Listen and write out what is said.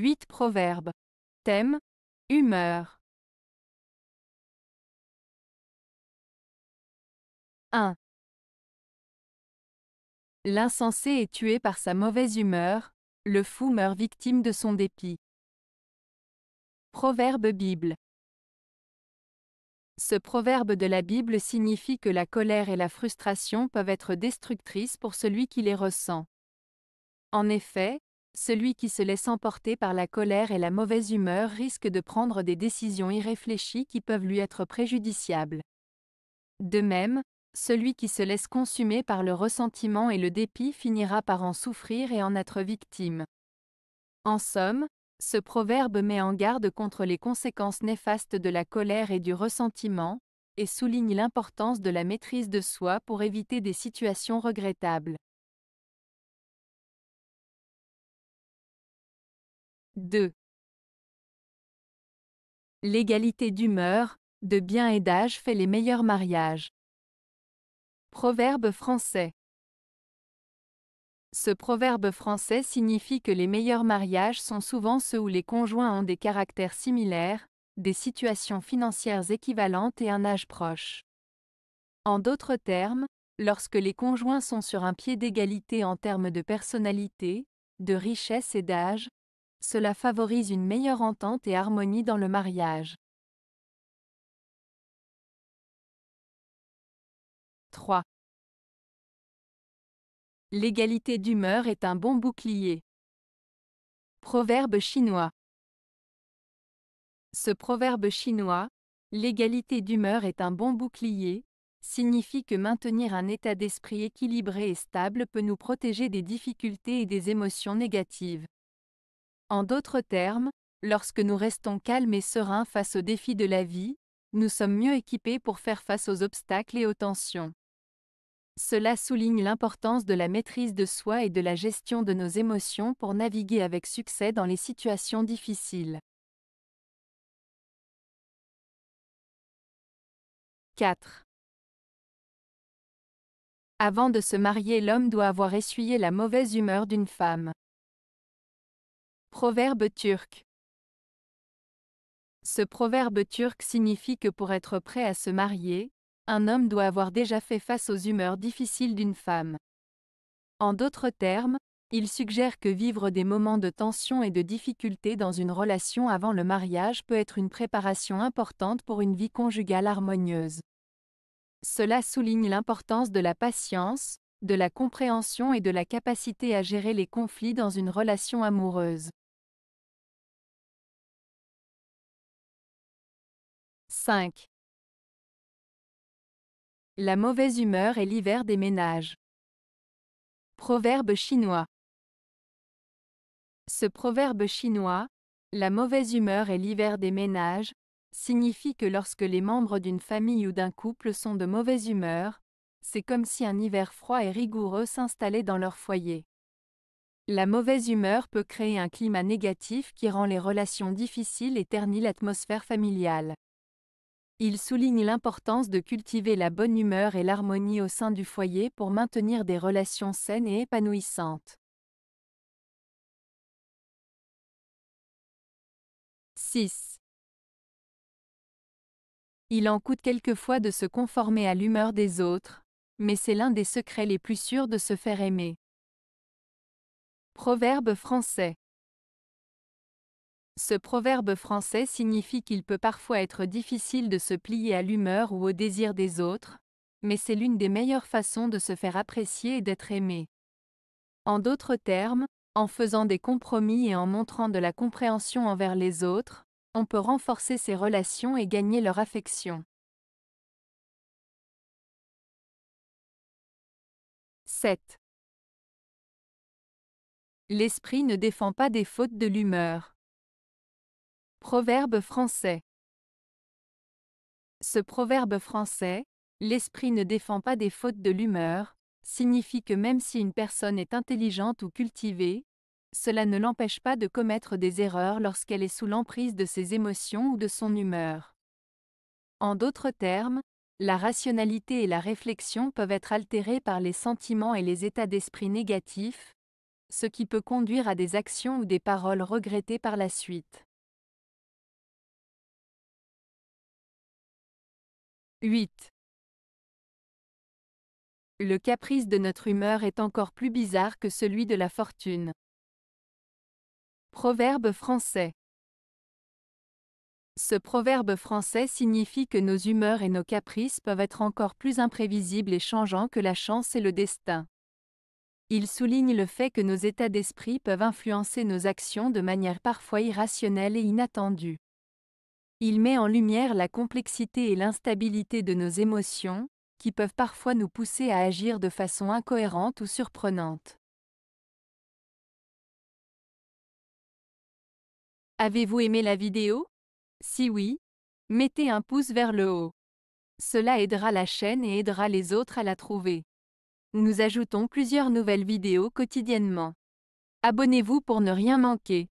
8 Proverbes. Thème Humeur. 1. L'insensé est tué par sa mauvaise humeur, le fou meurt victime de son dépit. Proverbe Bible. Ce proverbe de la Bible signifie que la colère et la frustration peuvent être destructrices pour celui qui les ressent. En effet, celui qui se laisse emporter par la colère et la mauvaise humeur risque de prendre des décisions irréfléchies qui peuvent lui être préjudiciables. De même, celui qui se laisse consumer par le ressentiment et le dépit finira par en souffrir et en être victime. En somme, ce proverbe met en garde contre les conséquences néfastes de la colère et du ressentiment, et souligne l'importance de la maîtrise de soi pour éviter des situations regrettables. 2. L'égalité d'humeur, de bien et d'âge fait les meilleurs mariages. Proverbe français. Ce proverbe français signifie que les meilleurs mariages sont souvent ceux où les conjoints ont des caractères similaires, des situations financières équivalentes et un âge proche. En d'autres termes, lorsque les conjoints sont sur un pied d'égalité en termes de personnalité, de richesse et d'âge, cela favorise une meilleure entente et harmonie dans le mariage. 3. L'égalité d'humeur est un bon bouclier. Proverbe chinois. Ce proverbe chinois, l'égalité d'humeur est un bon bouclier, signifie que maintenir un état d'esprit équilibré et stable peut nous protéger des difficultés et des émotions négatives. En d'autres termes, lorsque nous restons calmes et sereins face aux défis de la vie, nous sommes mieux équipés pour faire face aux obstacles et aux tensions. Cela souligne l'importance de la maîtrise de soi et de la gestion de nos émotions pour naviguer avec succès dans les situations difficiles. 4. Avant de se marier, l'homme doit avoir essuyé la mauvaise humeur d'une femme. Proverbe turc. Ce proverbe turc signifie que pour être prêt à se marier, un homme doit avoir déjà fait face aux humeurs difficiles d'une femme. En d'autres termes, il suggère que vivre des moments de tension et de difficulté dans une relation avant le mariage peut être une préparation importante pour une vie conjugale harmonieuse. Cela souligne l'importance de la patience, de la compréhension et de la capacité à gérer les conflits dans une relation amoureuse. 5. La mauvaise humeur est l'hiver des ménages. Proverbe chinois. Ce proverbe chinois, la mauvaise humeur et l'hiver des ménages, signifie que lorsque les membres d'une famille ou d'un couple sont de mauvaise humeur, c'est comme si un hiver froid et rigoureux s'installait dans leur foyer. La mauvaise humeur peut créer un climat négatif qui rend les relations difficiles et ternit l'atmosphère familiale. Il souligne l'importance de cultiver la bonne humeur et l'harmonie au sein du foyer pour maintenir des relations saines et épanouissantes. 6. Il en coûte quelquefois de se conformer à l'humeur des autres, mais c'est l'un des secrets les plus sûrs de se faire aimer. Proverbe français ce proverbe français signifie qu'il peut parfois être difficile de se plier à l'humeur ou au désir des autres, mais c'est l'une des meilleures façons de se faire apprécier et d'être aimé. En d'autres termes, en faisant des compromis et en montrant de la compréhension envers les autres, on peut renforcer ses relations et gagner leur affection. 7. L'esprit ne défend pas des fautes de l'humeur. Proverbe français. Ce proverbe français, l'esprit ne défend pas des fautes de l'humeur, signifie que même si une personne est intelligente ou cultivée, cela ne l'empêche pas de commettre des erreurs lorsqu'elle est sous l'emprise de ses émotions ou de son humeur. En d'autres termes, la rationalité et la réflexion peuvent être altérées par les sentiments et les états d'esprit négatifs, ce qui peut conduire à des actions ou des paroles regrettées par la suite. 8. Le caprice de notre humeur est encore plus bizarre que celui de la fortune. Proverbe français. Ce proverbe français signifie que nos humeurs et nos caprices peuvent être encore plus imprévisibles et changeants que la chance et le destin. Il souligne le fait que nos états d'esprit peuvent influencer nos actions de manière parfois irrationnelle et inattendue. Il met en lumière la complexité et l'instabilité de nos émotions, qui peuvent parfois nous pousser à agir de façon incohérente ou surprenante. Avez-vous aimé la vidéo Si oui, mettez un pouce vers le haut. Cela aidera la chaîne et aidera les autres à la trouver. Nous ajoutons plusieurs nouvelles vidéos quotidiennement. Abonnez-vous pour ne rien manquer.